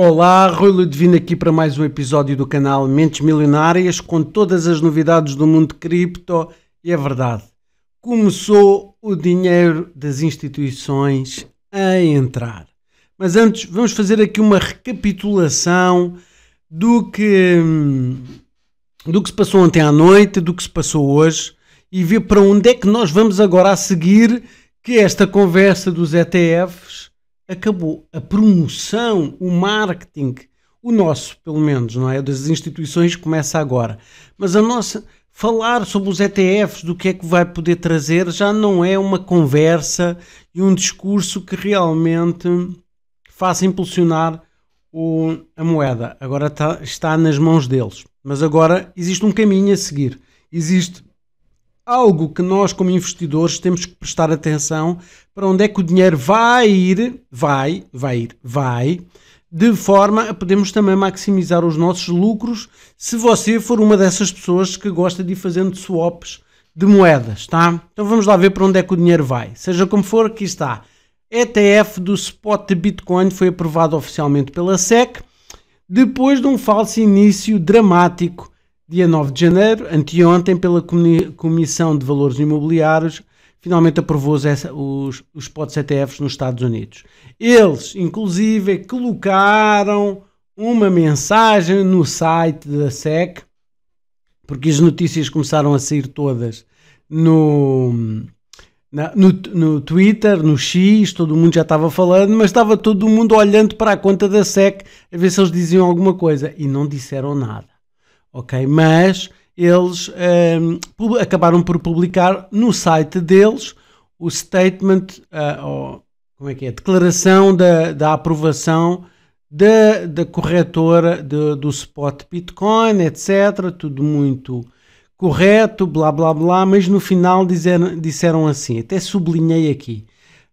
Olá, Rui Ludovino aqui para mais um episódio do canal Mentes Milionárias com todas as novidades do mundo cripto e é verdade. Começou o dinheiro das instituições a entrar. Mas antes, vamos fazer aqui uma recapitulação do que do que se passou ontem à noite, do que se passou hoje e ver para onde é que nós vamos agora a seguir que é esta conversa dos ETFs acabou a promoção, o marketing, o nosso, pelo menos, não é? Das instituições começa agora. Mas a nossa. Falar sobre os ETFs, do que é que vai poder trazer, já não é uma conversa e um discurso que realmente faça impulsionar o, a moeda. Agora tá, está nas mãos deles. Mas agora existe um caminho a seguir. Existe algo que nós, como investidores, temos que prestar atenção para onde é que o dinheiro vai ir, vai, vai ir, vai, de forma a podermos também maximizar os nossos lucros se você for uma dessas pessoas que gosta de ir fazendo swaps de moedas, tá? Então vamos lá ver para onde é que o dinheiro vai. Seja como for, aqui está. ETF do spot de Bitcoin foi aprovado oficialmente pela SEC depois de um falso início dramático Dia 9 de janeiro, anteontem, pela Comissão de Valores Imobiliários, finalmente aprovou os, os, os POTS ETFs nos Estados Unidos. Eles, inclusive, colocaram uma mensagem no site da SEC, porque as notícias começaram a sair todas no, na, no, no Twitter, no X, todo mundo já estava falando, mas estava todo mundo olhando para a conta da SEC a ver se eles diziam alguma coisa e não disseram nada ok? Mas eles um, ehm, acabaram por publicar no site deles o statement, uh, ou, como é que é, a declaração da, da aprovação da, da corretora de, do spot Bitcoin, etc. Tudo muito correto, blá blá blá, mas no final disseram assim, até sublinhei aqui.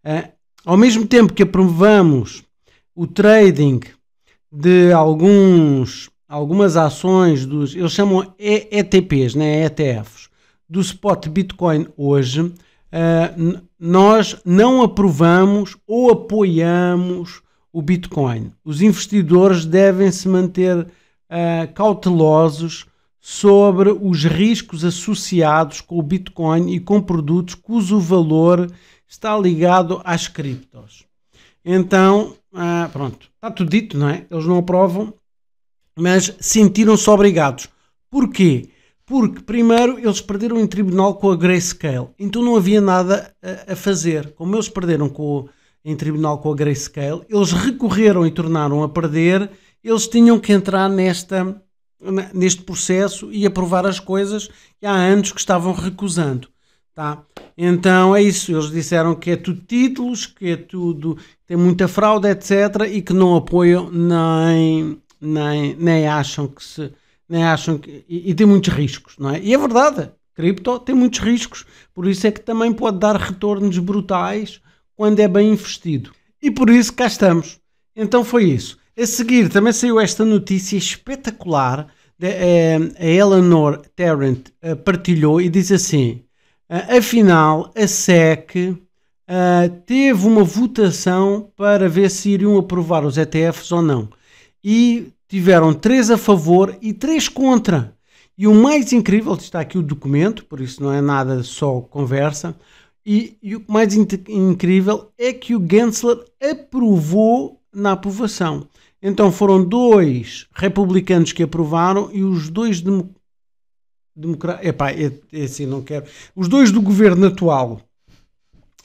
Uh, ao mesmo tempo que aprovamos o trading de alguns algumas ações dos. Eles chamam ETPs, né? ETFs, do spot Bitcoin hoje, uh, nós não aprovamos ou apoiamos o Bitcoin. Os investidores devem se manter uh, cautelosos sobre os riscos associados com o Bitcoin e com produtos cujo valor está ligado às criptos. Então, ah, pronto, está tudo dito, não é? Eles não aprovam, mas sentiram-se obrigados. Porquê? Porque, primeiro, eles perderam em tribunal com a Grayscale, então não havia nada a, a fazer. Como eles perderam com, em tribunal com a Grayscale, eles recorreram e tornaram a perder, eles tinham que entrar nesta, neste processo e aprovar as coisas que há anos que estavam recusando. Tá? Então é isso, eles disseram que é tudo títulos, que é tudo, tem muita fraude, etc. e que não apoiam nem nem, nem acham que se. Nem acham que, e, e tem muitos riscos, não é? E é verdade, cripto tem muitos riscos, por isso é que também pode dar retornos brutais quando é bem investido. E por isso cá estamos. Então foi isso. A seguir também saiu esta notícia espetacular. De, eh, a Eleanor Tarrant eh, partilhou e diz assim: eh, afinal, a SEC teve uma votação para ver se iriam aprovar os ETFs ou não e tiveram três a favor e três contra. E o mais incrível, está aqui o documento, por isso não é nada só conversa, e, e o mais incrível é que o Gensler aprovou na aprovação. Então foram dois republicanos que aprovaram e os dois democratas. É, é assim, não quero. Os dois do governo atual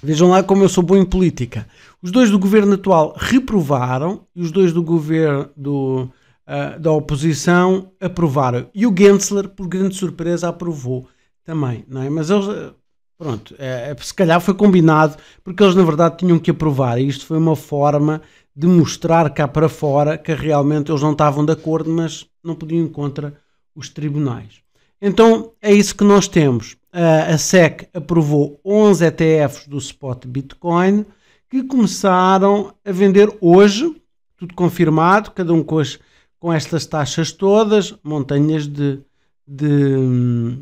Vejam lá como eu sou bom em política. Os dois do governo atual reprovaram e os dois do governo do, uh, da oposição aprovaram. E o Gensler, por grande surpresa, aprovou também. Não é? Mas eles, ah, pronto, é, é, se calhar foi combinado, porque eles na verdade tinham que aprovar. E isto foi uma forma de mostrar cá para fora que realmente eles não estavam de acordo, mas não podiam contra os tribunais. Então é isso que nós temos. A SEC aprovou 11 ETFs do spot Bitcoin que começaram a vender hoje, tudo confirmado, cada um com, as, com estas taxas todas, montanhas de, de,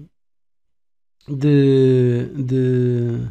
de, de,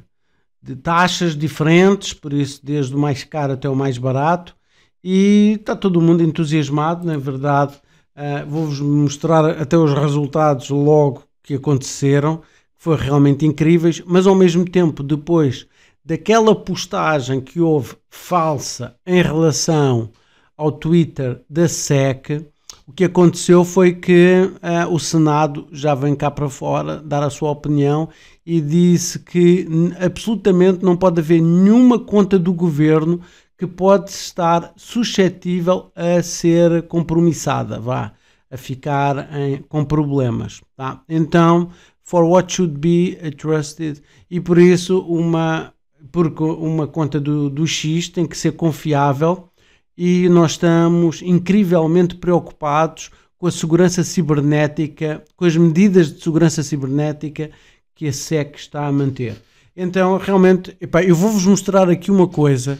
de taxas diferentes, por isso desde o mais caro até o mais barato, e está todo mundo entusiasmado, na é verdade ah, vou-vos mostrar até os resultados logo que aconteceram, que foram realmente incríveis, mas ao mesmo tempo, depois daquela postagem que houve falsa em relação ao Twitter da SEC, o que aconteceu foi que uh, o Senado já vem cá para fora dar a sua opinião e disse que absolutamente não pode haver nenhuma conta do governo que pode estar suscetível a ser compromissada, vá, a ficar em, com problemas. Tá? Então, for what should be eh, trusted, e por isso uma, porque uma conta do, do X tem que ser confiável e nós estamos incrivelmente preocupados com a segurança cibernética, com as medidas de segurança cibernética que a SEC está a manter. Então, realmente, epá, eu vou-vos mostrar aqui uma coisa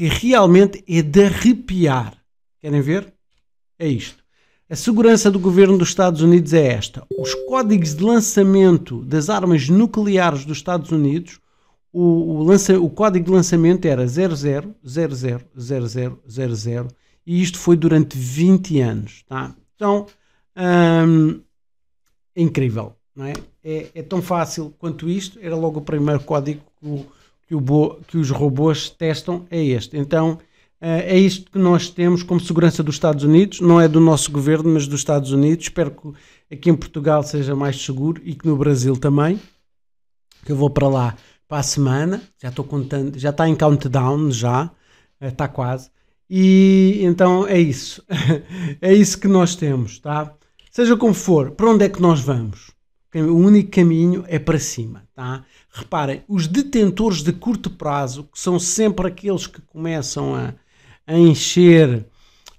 que realmente é de arrepiar. Querem ver? É isto. A segurança do governo dos Estados Unidos é esta: os códigos de lançamento das armas nucleares dos Estados Unidos, o, o, lança, o código de lançamento era 00000000 e isto foi durante 20 anos. Tá? Então, hum, é incrível, não é? é? É tão fácil quanto isto. Era logo o primeiro código que o que, bo, que os robôs testam é este. Então, eh, é isto que nós temos como segurança dos Estados Unidos, não é do nosso governo, mas dos Estados Unidos. Espero que aqui em Portugal seja mais seguro e que no Brasil também. Que eu vou para lá para a semana, já estou contando, já está em countdown, já eh, está quase. E então é isso, é isso que nós temos, tá? Seja como for, para onde é que nós vamos? o único caminho é para cima. Tá? Reparem, os detentores de curto prazo, que são sempre aqueles que começam a, a encher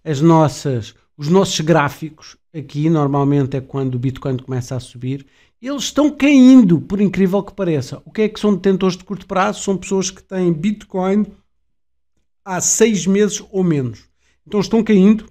as nossas, os nossos gráficos, aqui normalmente é quando o Bitcoin começa a subir, eles estão caindo, por incrível que pareça. O que é que são detentores de curto prazo? São pessoas que têm Bitcoin há seis meses ou menos. Então estão caindo,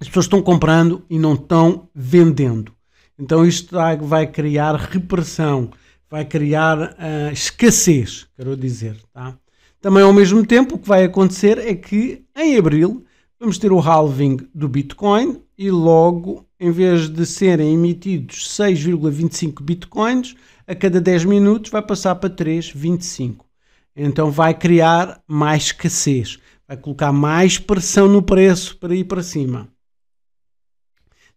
as pessoas estão comprando e não estão vendendo. Então isto vai criar repressão, vai criar uh, escassez, quero dizer. Tá? Também ao mesmo tempo o que vai acontecer é que em abril vamos ter o halving do Bitcoin e logo, em vez de serem emitidos 6,25 Bitcoins, a cada 10 minutos vai passar para 3,25. Então vai criar mais escassez, vai colocar mais pressão no preço para ir para cima.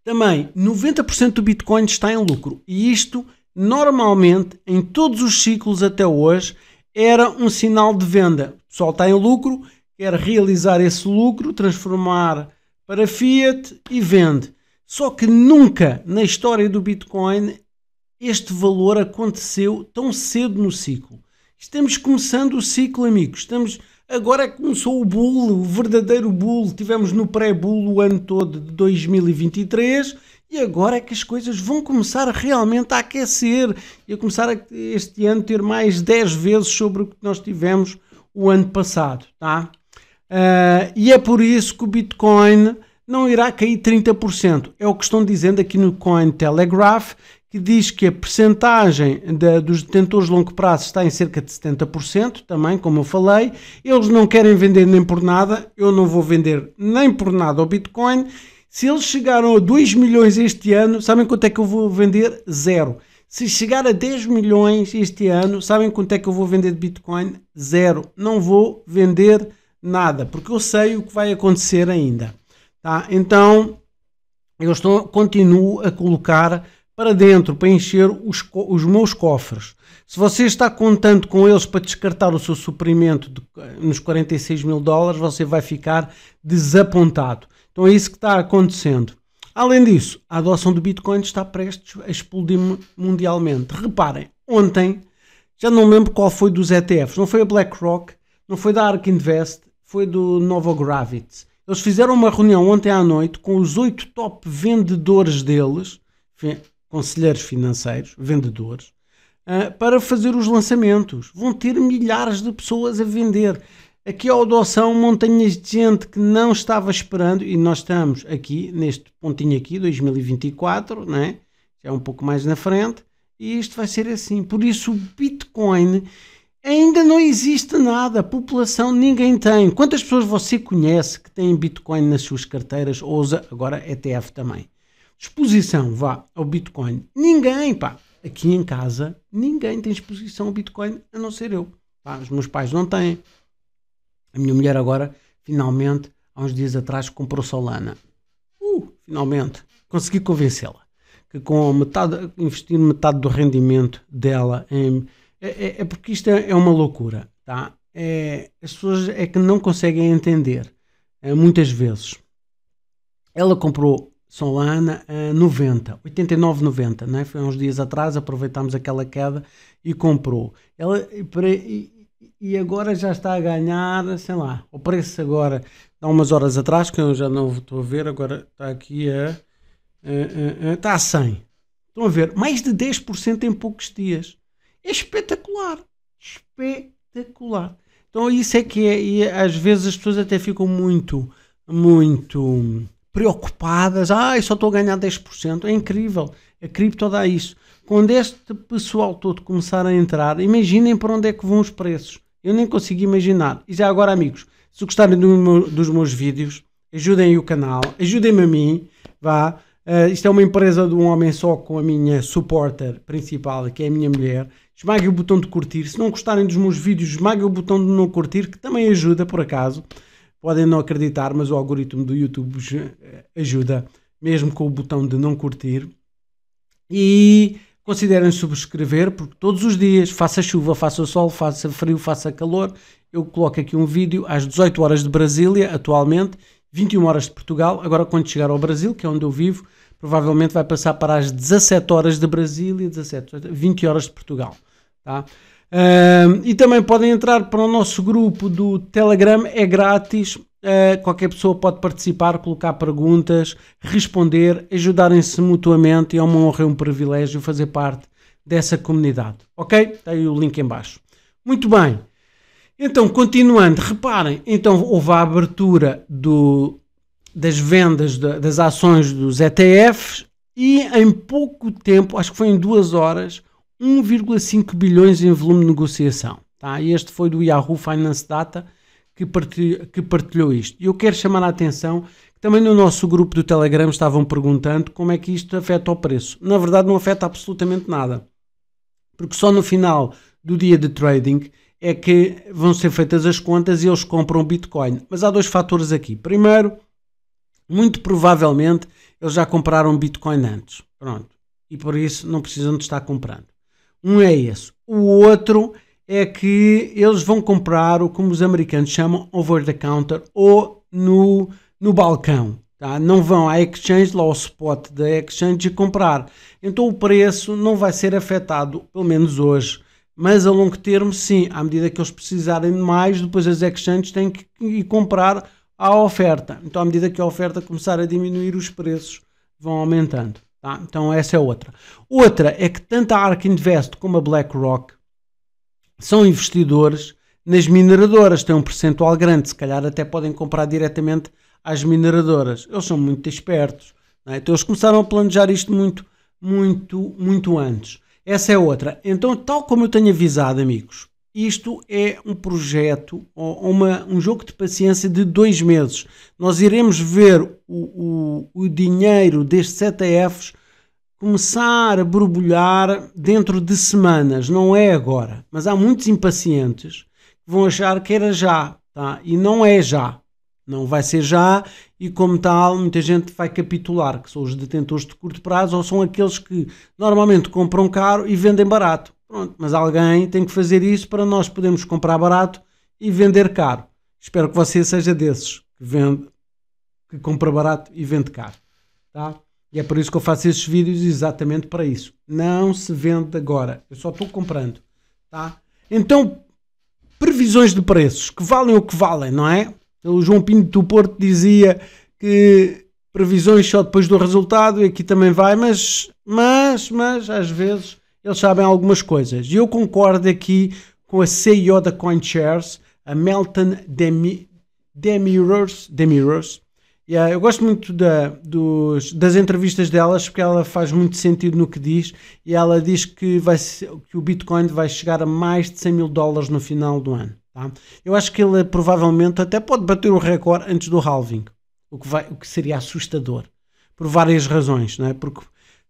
Também, 90% do Bitcoin está em lucro e isto, normalmente, em todos os ciclos até hoje, era um sinal de venda. O pessoal está em lucro, quer realizar esse lucro, transformar para fiat e vende. Só que nunca na história do Bitcoin este valor aconteceu tão cedo no ciclo. Estamos começando o ciclo, amigos. Estamos Agora começou o bulo, o verdadeiro bulo. Tivemos no pré-bulo o ano todo de 2023 e agora é que as coisas vão começar realmente a aquecer e a começar a, este ano ter mais 10 vezes sobre o que nós tivemos o ano passado, tá? Uh, e é por isso que o Bitcoin não irá cair 30%. É o que estão dizendo aqui no Cointelegraph, que diz que a percentagem dos detentores de longo prazo está em cerca de 70%, também, como eu falei. Eles não querem vender nem por nada, eu não vou vender nem por nada o Bitcoin. Se eles chegaram a 2 milhões este ano, sabem quanto é que eu vou vender? Zero. Se chegar a 10 milhões este ano, sabem quanto é que eu vou vender de Bitcoin? Zero. Não vou vender nada, porque eu sei o que vai acontecer ainda. Tá? Então, eu estou, continuo a colocar para dentro, para encher os, os meus cofres. Se você está contando com eles para descartar o seu suprimento de, nos 46 mil dólares, você vai ficar desapontado. Então é isso que está acontecendo. Além disso, a adoção do Bitcoin está prestes a explodir mundialmente. Reparem, ontem, já não lembro qual foi dos ETFs, não foi a BlackRock, não foi da ARK Invest, foi do Novo Gravity. Eles fizeram uma reunião ontem à noite com os oito top vendedores deles, conselheiros financeiros, vendedores, ah, para fazer os lançamentos. Vão ter milhares de pessoas a vender. Aqui ao doação, montanhas de gente que não estava esperando e nós estamos aqui, neste pontinho aqui, 2024, né? já é um pouco mais na frente, e isto vai ser assim. Por isso o Bitcoin Ainda não existe nada, a população ninguém tem. Quantas pessoas você conhece que têm Bitcoin nas suas carteiras ou usa agora ETF também? Exposição, vá, ao Bitcoin. Ninguém, pá. Aqui em casa, ninguém tem exposição ao Bitcoin, a não ser eu. Pá, os meus pais não têm. A minha mulher agora, finalmente, há uns dias atrás, comprou Solana. Uh, finalmente, consegui convencê-la que com metade, investir metade do rendimento dela em é, é, é porque isto é, é, uma loucura, tá? É, as pessoas é que não conseguem entender, é, muitas vezes. Ela comprou Solana a 90, 89,90, é? Né? foi uns dias atrás, aproveitámos aquela queda e comprou. Ela, e, e agora já está a ganhar, sei lá, o preço agora, há umas horas atrás, que eu já não estou a ver, agora está aqui a. está a 100. Estão a ver, mais de 10% em poucos dias é espetacular. Espetacular. Então isso é que é, e às vezes as pessoas até ficam muito, muito preocupadas. Ah, eu só estou a ganhar 10%. É incrível. A cripto dá isso. Quando este pessoal todo começar a entrar, imaginem para onde é que vão os preços. Eu nem consigo imaginar. E já agora, amigos, se gostarem do meu, dos meus vídeos, ajudem o canal, ajudem-me a mim, vá. Uh, isto é uma empresa de um homem só com a minha supporter principal, que é a minha mulher esmaguem o botão de curtir. Se não gostarem dos meus vídeos, esmaguem o botão de não curtir, que também ajuda, por acaso. Podem não acreditar, mas o algoritmo do YouTube eh, ajuda, mesmo com o botão de não curtir. E considerem subscrever, porque todos os dias, faça chuva, faça sol, faça frio, faça calor, eu coloco aqui um vídeo às 18 horas de Brasília, atualmente, 21 horas de Portugal. Agora, quando chegar ao Brasil, que é onde eu vivo, provavelmente vai passar para as 17 horas de Brasília, 17, 20 horas de Portugal. Tá? Uh, e também podem entrar para o nosso grupo do Telegram, é grátis. Uh, qualquer pessoa pode participar, colocar perguntas, responder, ajudarem-se mutuamente. É uma honra e um privilégio fazer parte dessa comunidade. Ok? Está aí o link embaixo. Muito bem. Então, continuando, reparem, então houve a abertura do das vendas de, das ações dos ETFs e em pouco tempo, acho que foi em duas horas, 1,5 bilhões em volume de negociação. Tá? Este foi do Yahoo Finance Data que partilhou, que partilhou isto. E eu quero chamar a atenção que também no nosso grupo do Telegram estavam perguntando como é que isto afeta o preço. Na verdade, não afeta absolutamente nada, porque só no final do dia de trading é que vão ser feitas as contas e eles compram Bitcoin. Mas há dois fatores aqui. Primeiro, muito provavelmente eles já compraram Bitcoin antes. Pronto. E por isso não precisam de estar comprando. Um é esse. O outro é que eles vão comprar o como os americanos chamam over the counter ou no, no balcão. Tá? Não vão à exchange, lá ao spot da exchange, e comprar. Então o preço não vai ser afetado, pelo menos hoje. Mas a longo termo, sim, à medida que eles precisarem de mais, depois as exchanges têm que ir comprar à oferta. Então, à medida que a oferta começar a diminuir, os preços vão aumentando. Tá? Então, essa é outra. Outra é que tanto a ARK Invest como a BlackRock são investidores nas mineradoras, têm um percentual grande, se calhar até podem comprar diretamente às mineradoras. Eles são muito espertos. É? Então, eles começaram a planejar isto muito, muito, muito antes. Essa é outra. Então, tal como eu tenho avisado, amigos, isto é um projeto ou uma, um jogo de paciência de dois meses. Nós iremos ver o, o, o dinheiro destes ETFs começar a borbulhar dentro de semanas, não é agora. Mas há muitos impacientes que vão achar que era já, tá? E não é já. Não vai ser já, e como tal, muita gente vai capitular, que são os detentores de curto prazo ou são aqueles que normalmente compram caro e vendem barato. Pronto, mas alguém tem que fazer isso para nós podermos comprar barato e vender caro. Espero que você seja desses que vende, que compra barato e vende caro. Tá? E é por isso que eu faço estes vídeos exatamente para isso. Não se vende agora. Eu só estou comprando. Tá? Então, previsões de preços que valem o que valem, não é? O João Pinto do Porto dizia que previsões só depois do resultado, e aqui também vai, mas, mas, mas às vezes eles sabem algumas coisas. E eu concordo aqui com a CEO da CoinShares, a Melton Demirers. Eh, eu gosto muito da, dos, das entrevistas delas porque ela faz muito sentido no que diz e ela diz que, vai, que o Bitcoin vai chegar a mais de 100 mil dólares no final do ano. Tá? Eu acho que ele provavelmente até pode bater o recorde antes do halving, o que, vai, o que seria assustador por várias razões, não é? Porque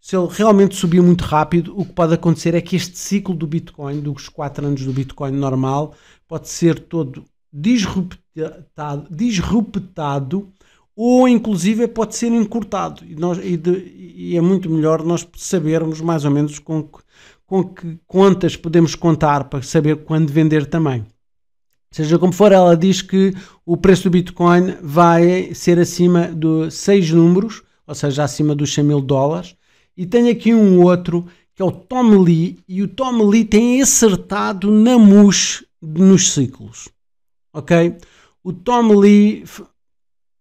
se ele realmente subir muito rápido, o que pode acontecer é que este ciclo do Bitcoin, dos 4 anos do Bitcoin normal, pode ser todo disruptado, disruptado ou inclusive pode ser encurtado. E, nós, e, de, e, é muito melhor nós sabermos mais ou menos com que, com que contas podemos contar para saber quando vender também. Seja como for, ela diz que o preço do Bitcoin vai ser acima de seis números, ou seja, acima dos 100 mil dólares e tenho aqui um outro que é o Tom Lee, e o Tom Lee tem acertado na mus nos ciclos. Ok? O Tom Lee,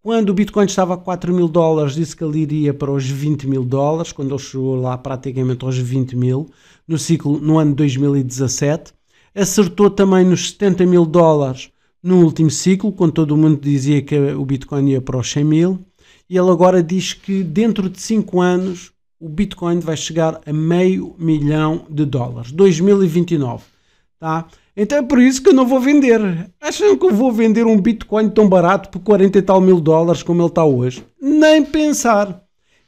quando o Bitcoin estava a 4 mil dólares, disse que ele iria para os 20 mil dólares, quando ele chegou lá praticamente aos 20 mil, no ciclo, no ano 2017. Acertou também nos 70 mil dólares no último ciclo, quando todo mundo dizia que o Bitcoin ia para os 100 mil. E ele agora diz que dentro de 5 anos o Bitcoin vai chegar a meio milhão de dólares, 2029, tá? Então é por isso que eu não vou vender. Acham que eu vou vender um Bitcoin tão barato por 40 e tal mil dólares como ele está hoje? Nem pensar.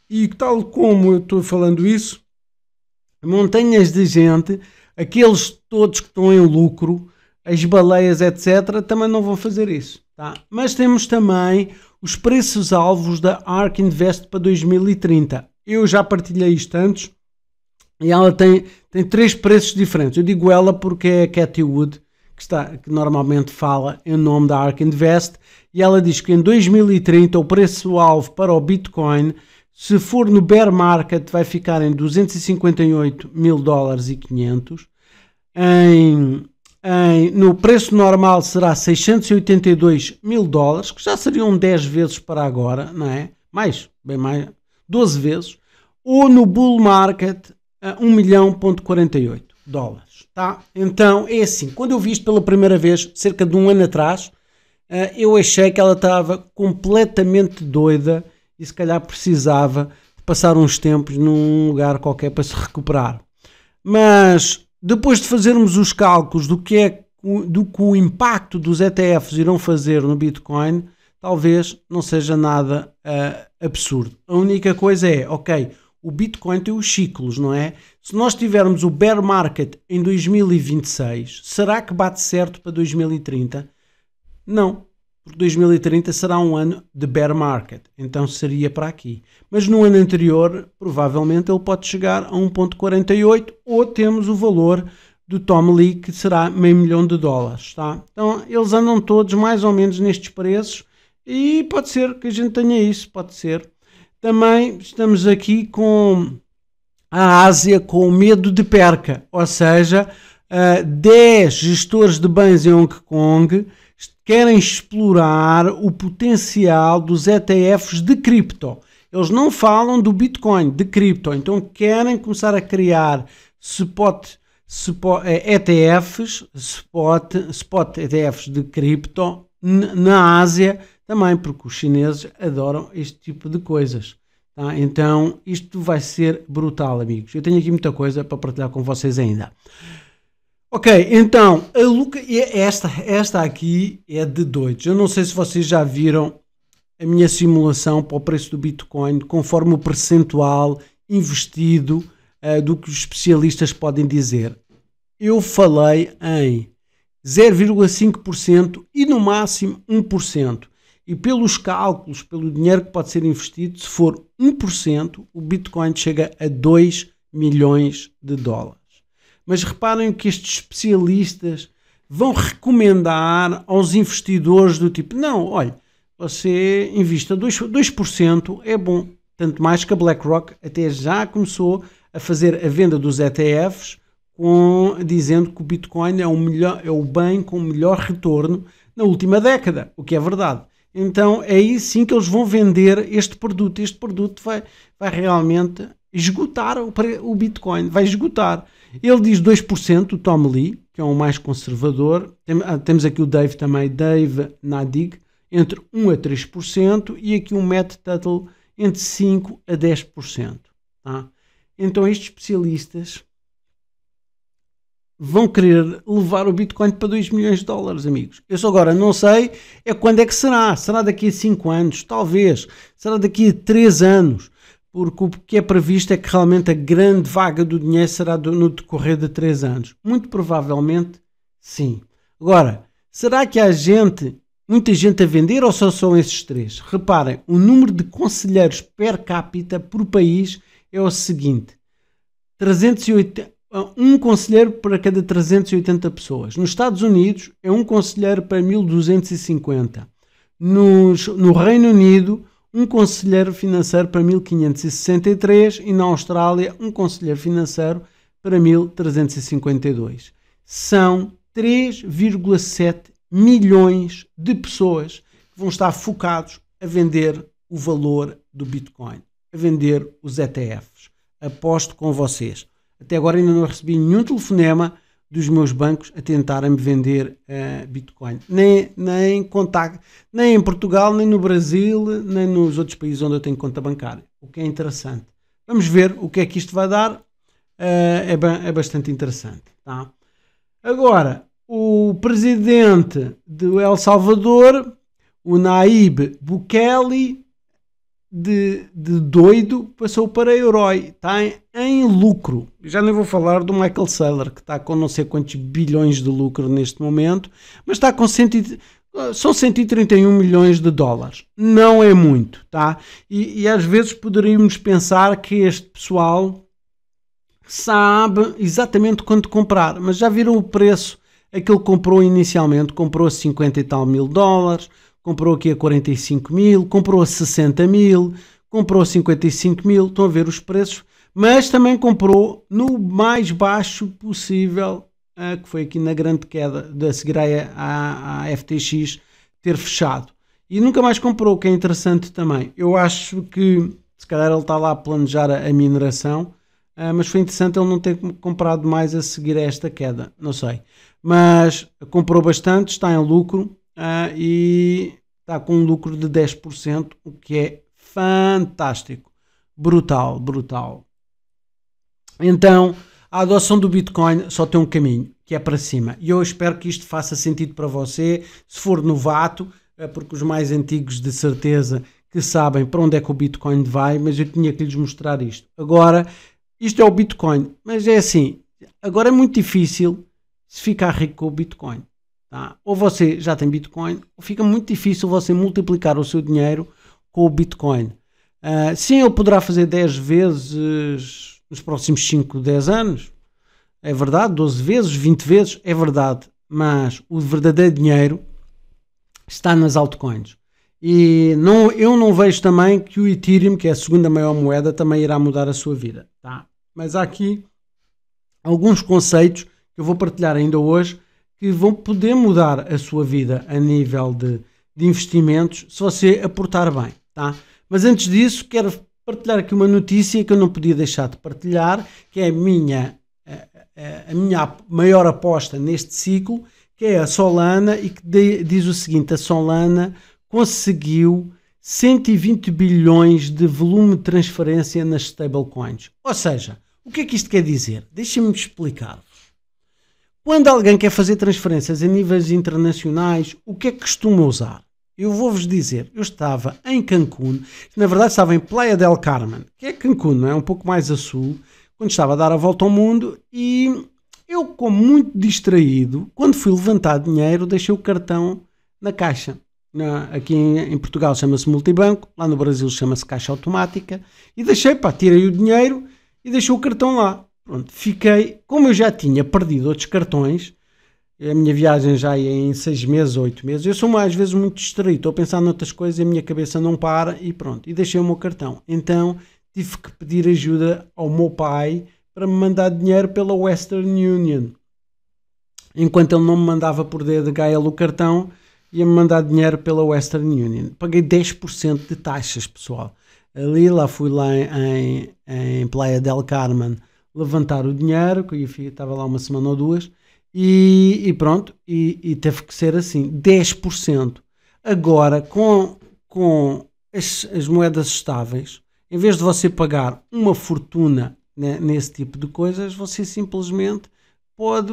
E tal como eu estou falando isso, montanhas de gente, aqueles todos que estão em lucro, as baleias, etc., também não vão fazer isso. Tá? Mas temos também os preços alvos da ARK Invest para 2030. Eu já partilhei isto antes e ela tem, tem três preços diferentes. Eu digo ela porque é a Cathy Wood que, está, que normalmente fala em nome da Ark Invest e ela diz que em 2030 o preço-alvo para o Bitcoin, se for no bear market, vai ficar em 258 mil dólares e 500. Em, em, no preço normal será 682 mil dólares, que já seriam 10 vezes para agora, não é? Mais, bem mais, 12 vezes ou no bull market a 1 milhão,48 dólares. Tá? Então é assim, quando eu vi isto pela primeira vez, cerca de um ano atrás, eh, eu achei que ela estava completamente doida e se calhar precisava de passar uns tempos num lugar qualquer para se recuperar. Mas depois de fazermos os cálculos do que é do que o impacto dos ETFs irão fazer no Bitcoin, talvez não seja nada uh, absurdo. A única coisa é, ok, o Bitcoin tem os ciclos, não é? Se nós tivermos o bear market em 2026, será que bate certo para 2030? Não, porque 2030 será um ano de bear market, então seria para aqui. Mas no ano anterior, provavelmente ele pode chegar a 1.48 ou temos o valor do Tom Lee que será meio milhão de dólares, tá? Então eles andam todos mais ou menos nestes preços e pode ser que a gente tenha isso, pode ser também estamos aqui com a Ásia com medo de perca, ou seja, 10 eh, gestores de bens em Hong Kong querem explorar o potencial dos ETFs de cripto. Eles não falam do Bitcoin, de cripto, então querem começar a criar spot, spot ETFs, eh, spot, spot ETFs de cripto na Ásia também porque os chineses adoram este tipo de coisas. Tá? Então isto vai ser brutal, amigos. Eu tenho aqui muita coisa para partilhar com vocês ainda. Ok, então, a Luca, é esta, esta aqui é de doidos. Eu não sei se vocês já viram a minha simulação para o preço do Bitcoin, conforme o percentual investido uh, do que os especialistas podem dizer. Eu falei em 0,5% e no máximo 1%. E pelos cálculos, pelo dinheiro que pode ser investido, se for 1%, o Bitcoin chega a 2 milhões de dólares. Mas reparem que estes especialistas vão recomendar aos investidores do tipo: não, olha, você invista 2%, 2% é bom. Tanto mais que a BlackRock até já começou a fazer a venda dos ETFs, com, dizendo que o Bitcoin é o, melhor, é o bem com o melhor retorno na última década, o que é verdade. Então é aí sim que eles vão vender este produto. Este produto vai, vai realmente esgotar o, o Bitcoin, vai esgotar. Ele diz 2%, o Tom Lee, que é o mais conservador. Tem, ah, temos aqui o Dave também, Dave Nadig, entre 1 a 3%, e aqui o Matt Tuttle entre 5 a 10%. Tá? Então estes especialistas vão querer levar o Bitcoin para 2 milhões de dólares, amigos. Eu só agora não sei é quando é que será. Será daqui a 5 anos? Talvez. Será daqui a 3 anos? Porque o que é previsto é que realmente a grande vaga do dinheiro será do, no decorrer de 3 anos. Muito provavelmente, sim. Agora, será que há gente, muita gente a vender ou só são esses três? Reparem, o número de conselheiros per capita por país é o seguinte. 380, um conselheiro para cada 380 pessoas. Nos Estados Unidos é um conselheiro para 1250. Nos, no Reino Unido, um conselheiro financeiro para 1563 e na Austrália, um conselheiro financeiro para 1352. São 3,7 milhões de pessoas que vão estar focados a vender o valor do Bitcoin, a vender os ETFs. Aposto com vocês. Até agora ainda não recebi nenhum telefonema dos meus bancos a tentarem me vender uh, Bitcoin. Nem, nem, contacto, nem em Portugal, nem no Brasil, nem nos outros países onde eu tenho conta bancária. O que é interessante. Vamos ver o que é que isto vai dar. Uh, é, ba é, bastante interessante. Tá? Agora, o presidente do El Salvador, o Naib Bukele, de, de doido passou para herói, está em, em, lucro. Já nem vou falar do Michael Saylor, que está com não sei quantos bilhões de lucro neste momento, mas está com 100, são 131 milhões de dólares. Não é muito, tá? E, e às vezes poderíamos pensar que este pessoal sabe exatamente quanto comprar, mas já viram o preço aquele comprou inicialmente, comprou 50 e tal mil dólares, comprou aqui a 45 mil, comprou a 60 mil, comprou a 55 mil, estão a ver os preços, mas também comprou no mais baixo possível, uh, que foi aqui na grande queda da seguir à, à FTX ter fechado. E nunca mais comprou, o que é interessante também. Eu acho que se calhar ele está lá a planejar a, a mineração, uh, mas foi interessante ele não ter comprado mais a seguir a esta queda, não sei. Mas comprou bastante, está em lucro, uh, e está com um lucro de 10%, o que é fantástico. Brutal, brutal. Então, a adoção do Bitcoin só tem um caminho, que é para cima. E eu espero que isto faça sentido para você, se for novato, é porque os mais antigos de certeza que sabem para onde é que o Bitcoin vai, mas eu tinha que lhes mostrar isto. Agora, isto é o Bitcoin, mas é assim, agora é muito difícil se ficar rico com o Bitcoin. Tá? Ou você já tem Bitcoin, ou fica muito difícil você multiplicar o seu dinheiro com o Bitcoin. Uh, sim, ele poderá fazer 10 vezes nos próximos 5, 10 anos, é verdade, 12 vezes, 20 vezes, é verdade, mas o verdadeiro dinheiro está nas altcoins. E não, eu não vejo também que o Ethereum, que é a segunda maior moeda, também irá mudar a sua vida. Tá? Mas há aqui alguns conceitos que eu vou partilhar ainda hoje que vão poder mudar a sua vida a nível de, de investimentos se você aportar bem, tá? Mas antes disso, quero partilhar aqui uma notícia que eu não podia deixar de partilhar, que é a minha, a, a minha maior aposta neste ciclo, que é a Solana e que de, diz o seguinte, a Solana conseguiu 120 bilhões de volume de transferência nas stablecoins. Ou seja, o que é que isto quer dizer? Deixem-me explicar-vos. Quando alguém quer fazer transferências a níveis internacionais, o que é que costuma usar? Eu vou-vos dizer, eu estava em Cancún, na verdade estava em Playa del Carmen, que é Cancún, não é? Um pouco mais a sul, quando estava a dar a volta ao mundo e eu, como muito distraído, quando fui levantar dinheiro, deixei o cartão na caixa. Na, aqui em, em Portugal chama-se multibanco, lá no Brasil chama-se caixa automática, e deixei, pá, tirei o dinheiro e deixei o cartão lá. Pronto, fiquei, como eu já tinha perdido outros cartões, a minha viagem já ia em seis meses, oito meses. Eu sou mais vezes muito distraído, estou a pensar noutras coisas, a minha cabeça não para e pronto. E deixei o meu cartão. Então tive que pedir ajuda ao meu pai para me mandar dinheiro pela Western Union. Enquanto ele não me mandava por dedo gael o cartão, ia-me mandar dinheiro pela Western Union. Paguei 10% de taxas, pessoal. Ali, lá fui lá em, em Playa del Carmen levantar o dinheiro, que eu estava lá uma semana ou duas, e, e pronto, e, e, teve que ser assim, 10%. Agora, com, com as, as moedas estáveis, em vez de você pagar uma fortuna né, nesse tipo de coisas, você simplesmente pode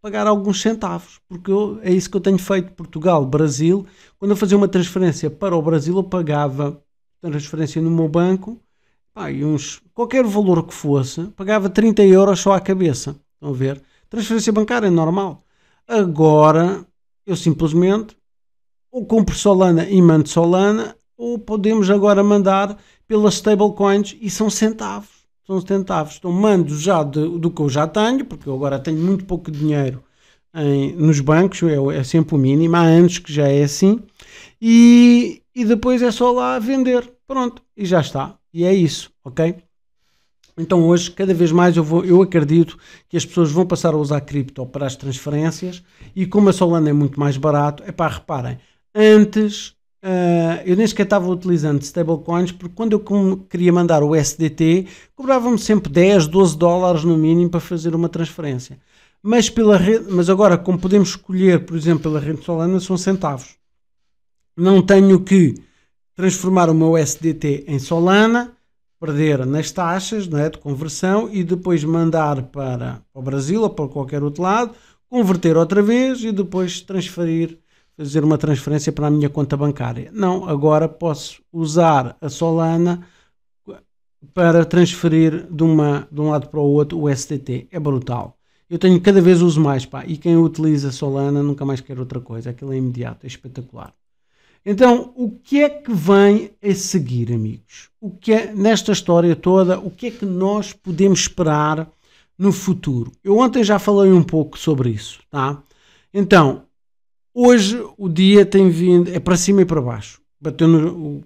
pagar alguns centavos, porque eu, é isso que eu tenho feito, Portugal, Brasil, quando eu fazia uma transferência para o Brasil, eu pagava transferência no meu banco, pai, uns, qualquer valor que fosse, pagava 30 euros só à cabeça. Estão a ver? Transferência bancária é normal. Agora, eu simplesmente, ou compro Solana e mando Solana, ou podemos agora mandar pelas stablecoins e são centavos. São centavos. Então mando já de, do que eu já tenho, porque eu agora tenho muito pouco dinheiro em, nos bancos, é, é sempre o mínimo, há anos que já é assim, e, e depois é só lá vender. Pronto, e já está. E é isso, ok? Então hoje, cada vez mais, eu, vou, eu acredito que as pessoas vão passar a usar cripto para as transferências e como a Solana é muito mais barato, é pá, reparem, antes uh, eu nem sequer estava utilizando stablecoins porque quando eu queria mandar o SDT, cobravam-me sempre 10, 12 dólares no mínimo para fazer uma transferência. Mas, pela rede, mas agora, como podemos escolher, por exemplo, pela rede Solana, são centavos. Não tenho que transformar uma USDT em Solana, perder nas taxas não é, de conversão e depois mandar para o Brasil ou para qualquer outro lado, converter outra vez e depois transferir, fazer uma transferência para a minha conta bancária. Não, agora posso usar a Solana para transferir de, uma, de um lado para o outro o SDT. É brutal. Eu tenho cada vez uso mais, pá. E quem utiliza Solana nunca mais quer outra coisa. Aquilo é imediato, é espetacular. Então, o que é que vem a seguir, amigos? O que é, nesta história toda, o que é que nós podemos esperar no futuro? Eu ontem já falei um pouco sobre isso, tá? Então, hoje o dia tem vindo, é para cima e para baixo. batendo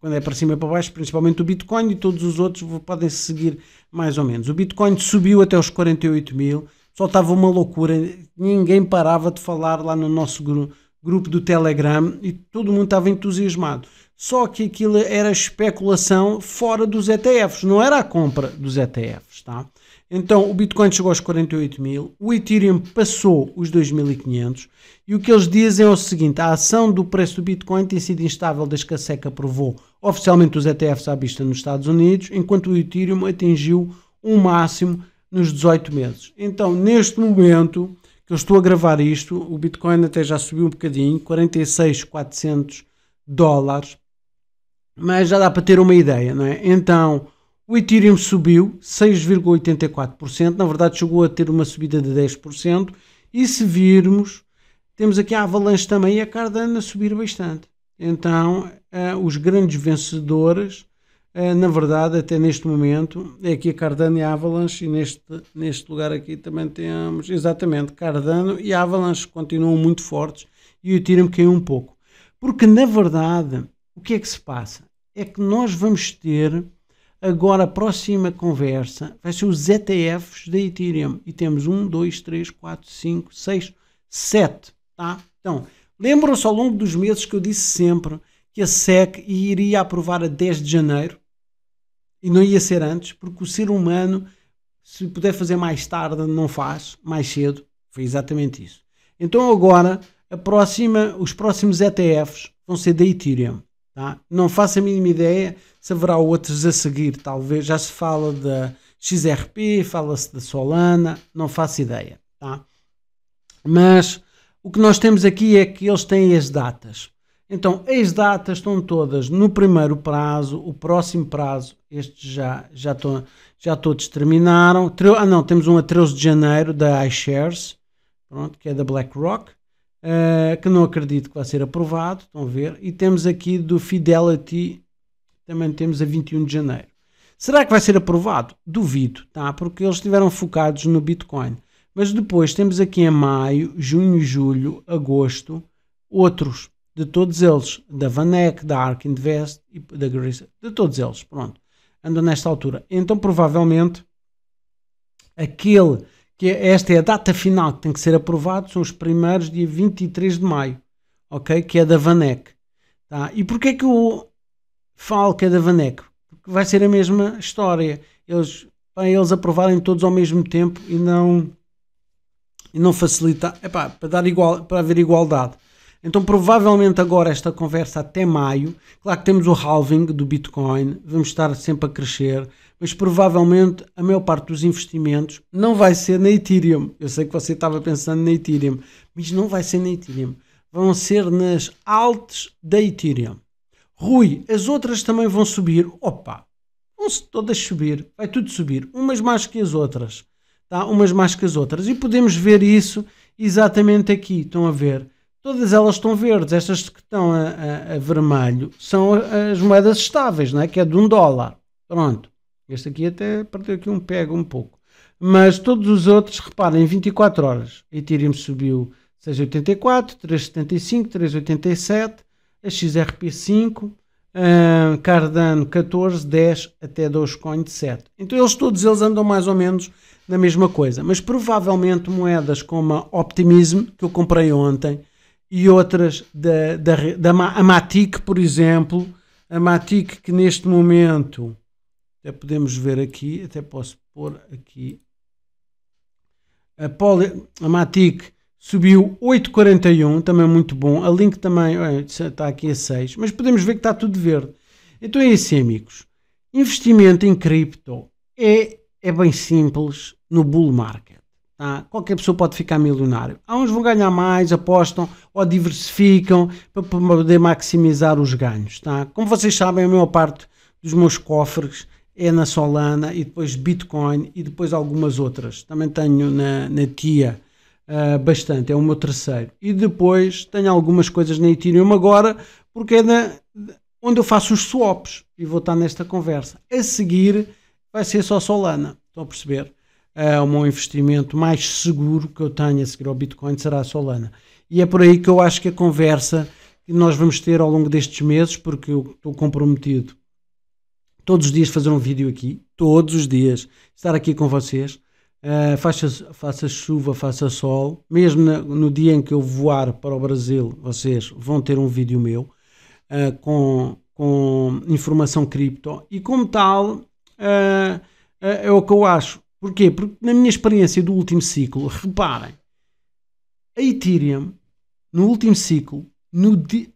quando é para cima e para baixo, principalmente o Bitcoin e todos os outros podem seguir mais ou menos. O Bitcoin subiu até os 48 mil, só estava uma loucura, ninguém parava de falar lá no nosso grupo grupo do Telegram e todo mundo estava entusiasmado. Só que aquilo era especulação fora dos ETFs, não era a compra dos ETFs, tá? Então o Bitcoin chegou aos 48 mil, o Ethereum passou os 2.500 e o que eles dizem é o seguinte: a ação do preço do Bitcoin tem sido instável desde que a SEC aprovou oficialmente os ETFs à vista nos Estados Unidos, enquanto o Ethereum atingiu um máximo nos 18 meses. Então neste momento eu estou a gravar isto, o Bitcoin até já subiu um bocadinho, 46,400 dólares, mas já dá para ter uma ideia, não é? Então, o Ethereum subiu 6,84%, na verdade chegou a ter uma subida de 10%, e se virmos, temos aqui a Avalanche também e a Cardano a subir bastante. Então, uh, os grandes vencedores eh, na verdade, até neste momento, é aqui a Cardano e a Avalanche, e neste, neste lugar aqui também temos, exatamente, Cardano e Avalanche continuam muito fortes e o Ethereum caiu um pouco. Porque, na verdade, o que é que se passa? É que nós vamos ter agora a próxima conversa, vai ser os ETFs da Ethereum, e temos 1, 2, 3, 4, 5, 6, 7, tá? Então, lembram-se ao longo dos meses que eu disse sempre que a SEC iria aprovar a 10 de janeiro, e não ia ser antes, porque o ser humano, se puder fazer mais tarde, não faz, mais cedo. Foi exatamente isso. Então agora, próxima os próximos ETFs vão ser da Ethereum. Tá? Não faço a mínima ideia se haverá outros a seguir, talvez. Já se fala da XRP, fala-se da Solana, não faço ideia. Tá? Mas o que nós temos aqui é que eles têm as datas. Então, as datas estão todas no primeiro prazo, o próximo prazo, estes já, já, estão, já todos terminaram. Ah, não, temos um a 13 de janeiro da iShares, pronto, que é da BlackRock, uh, que não acredito que vai ser aprovado, estão a ver. E temos aqui do Fidelity, também temos a 21 de janeiro. Será que vai ser aprovado? Duvido, tá? Porque eles estiveram focados no Bitcoin. Mas depois temos aqui em maio, junho, julho, agosto, outros de todos eles, da Vanek, da Ark Invest e da Grisa de todos eles, pronto, andam nesta altura. Então, provavelmente, aquele que é, esta é a data final que tem que ser aprovado são os primeiros, dia 23 de maio, ok? Que é da Vanek. Tá? E porquê é que eu falo que é da Vanek? Porque vai ser a mesma história. Eles, para eles aprovarem todos ao mesmo tempo e não, e não facilitar, é para, dar igual, para haver igualdade. Então, provavelmente agora esta conversa até maio, claro que temos o halving do Bitcoin, vamos estar sempre a crescer, mas provavelmente a maior parte dos investimentos não vai ser na Ethereum. Eu sei que você estava pensando na Ethereum, mas não vai ser na Ethereum. Vão ser nas altas da Ethereum. Rui, as outras também vão subir. Opa, vão-se todas subir, vai tudo subir, umas mais que as outras. Tá? Umas mais que as outras. E podemos ver isso exatamente aqui. Estão a ver? todas elas estão verdes. Estas que estão a, a, a, vermelho são as moedas estáveis, não é? que é de um dólar. Pronto. Este aqui até perdeu aqui um pego um pouco. Mas todos os outros, reparem, 24 horas. Ethereum subiu 6,84, 3,75, 3,87, a XRP5, uh, Cardano 14, 10 até Dogecoin 7. Então eles todos eles andam mais ou menos na mesma coisa, mas provavelmente moedas como a Optimism, que eu comprei ontem, e outras da, da, da, Amatic Matic, por exemplo, a Matic que neste momento até podemos ver aqui, até posso pôr aqui a, Poly, a Matic subiu 8,41, também muito bom. A Link também está aqui a 6, mas podemos ver que está tudo verde. Então é assim, amigos. Investimento em cripto é, é bem simples no bull market. Ah, qualquer pessoa pode ficar milionário. Há uns vão ganhar mais, apostam ou diversificam para poder maximizar os ganhos. Tá? Como vocês sabem, a maior parte dos meus cofres é na Solana e depois Bitcoin e depois algumas outras. Também tenho na, na TIA uh, bastante, é o meu terceiro. E depois tenho algumas coisas na Ethereum agora, porque é na, onde eu faço os swaps e vou estar nesta conversa. A seguir vai ser só Solana, estão a perceber? É o um investimento mais seguro que eu tenho a seguir ao Bitcoin será a Solana. E é por aí que eu acho que a conversa que nós vamos ter ao longo destes meses, porque eu estou comprometido todos os dias fazer um vídeo aqui, todos os dias, estar aqui com vocês, uh, faça, faça chuva, faça sol, mesmo na, no dia em que eu voar para o Brasil, vocês vão ter um vídeo meu uh, com, com informação cripto e como tal uh, é o que eu acho, Porquê? Porque na minha experiência do último ciclo, reparem, a Ethereum, no último ciclo, no, di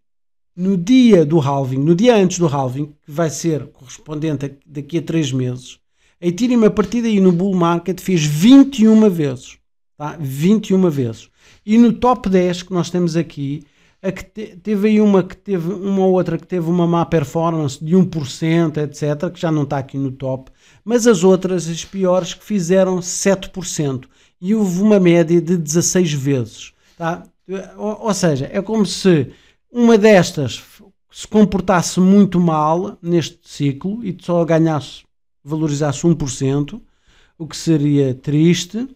no dia do halving, no dia antes do halving, que vai ser correspondente a, daqui a 3 meses, a Ethereum a partir daí no bull market fez 21 vezes. Tá? 21 vezes. E no top 10 que nós temos aqui, a que te, teve aí uma que teve uma ou outra que teve uma má performance de 1%, etc., que já não está aqui no top, mas as outras, as piores, que fizeram 7%. E houve uma média de 16 vezes. Tá? Ou, ou seja, é como se uma destas se comportasse muito mal neste ciclo e só ganhasse, valorizasse 1%, o que seria triste,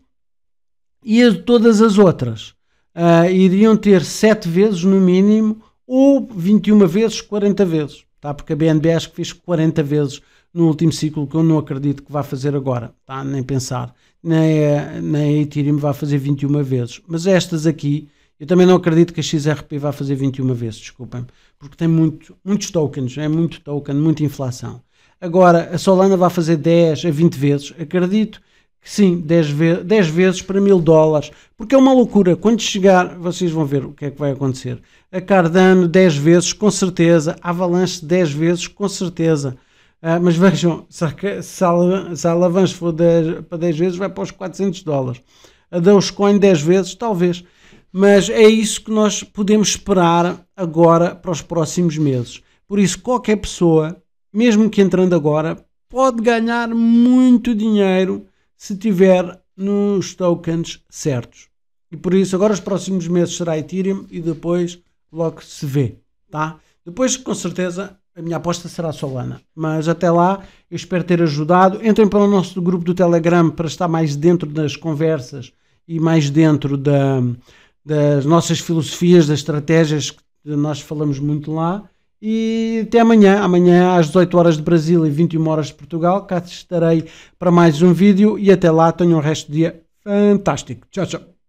e todas as outras uh, iriam ter 7 vezes no mínimo, ou 21 vezes, 40 vezes, tá? porque a BNB acho que fez 40 vezes no último ciclo, que eu não acredito que vá fazer agora, tá? nem pensar. Nem, nem a Ethereum vai fazer 21 vezes, mas estas aqui. Eu também não acredito que a XRP vá fazer 21 vezes, desculpem, porque tem muito, muitos tokens, é muito token, muita inflação. Agora, a Solana vai fazer 10 a 20 vezes. Acredito Sim, 10, ve vezes para mil dólares. Porque é uma loucura. Quando chegar, vocês vão ver o que é que vai acontecer. A Cardano 10 vezes, com certeza. a Avalanche 10 vezes, com certeza. Ah, mas vejam, se a, se a, se a Avalanche for 10, para 10 vezes, vai para os 400 dólares. A Dogecoin 10 vezes, talvez. Mas é isso que nós podemos esperar agora para os próximos meses. Por isso, qualquer pessoa, mesmo que entrando agora, pode ganhar muito dinheiro se tiver nos tokens certos. E por isso, agora os próximos meses será Ethereum e depois logo se vê, tá? Depois, com certeza, a minha aposta será Solana. Mas até lá, eu espero ter ajudado. Entrem para o nosso grupo do Telegram para estar mais dentro das conversas e mais dentro da, das nossas filosofias, das estratégias que nós falamos muito lá. E até amanhã, amanhã às 18 horas de Brasil e 21 horas de Portugal, cá estarei para mais um vídeo e até lá tenham um resto de dia fantástico. Tchau, tchau.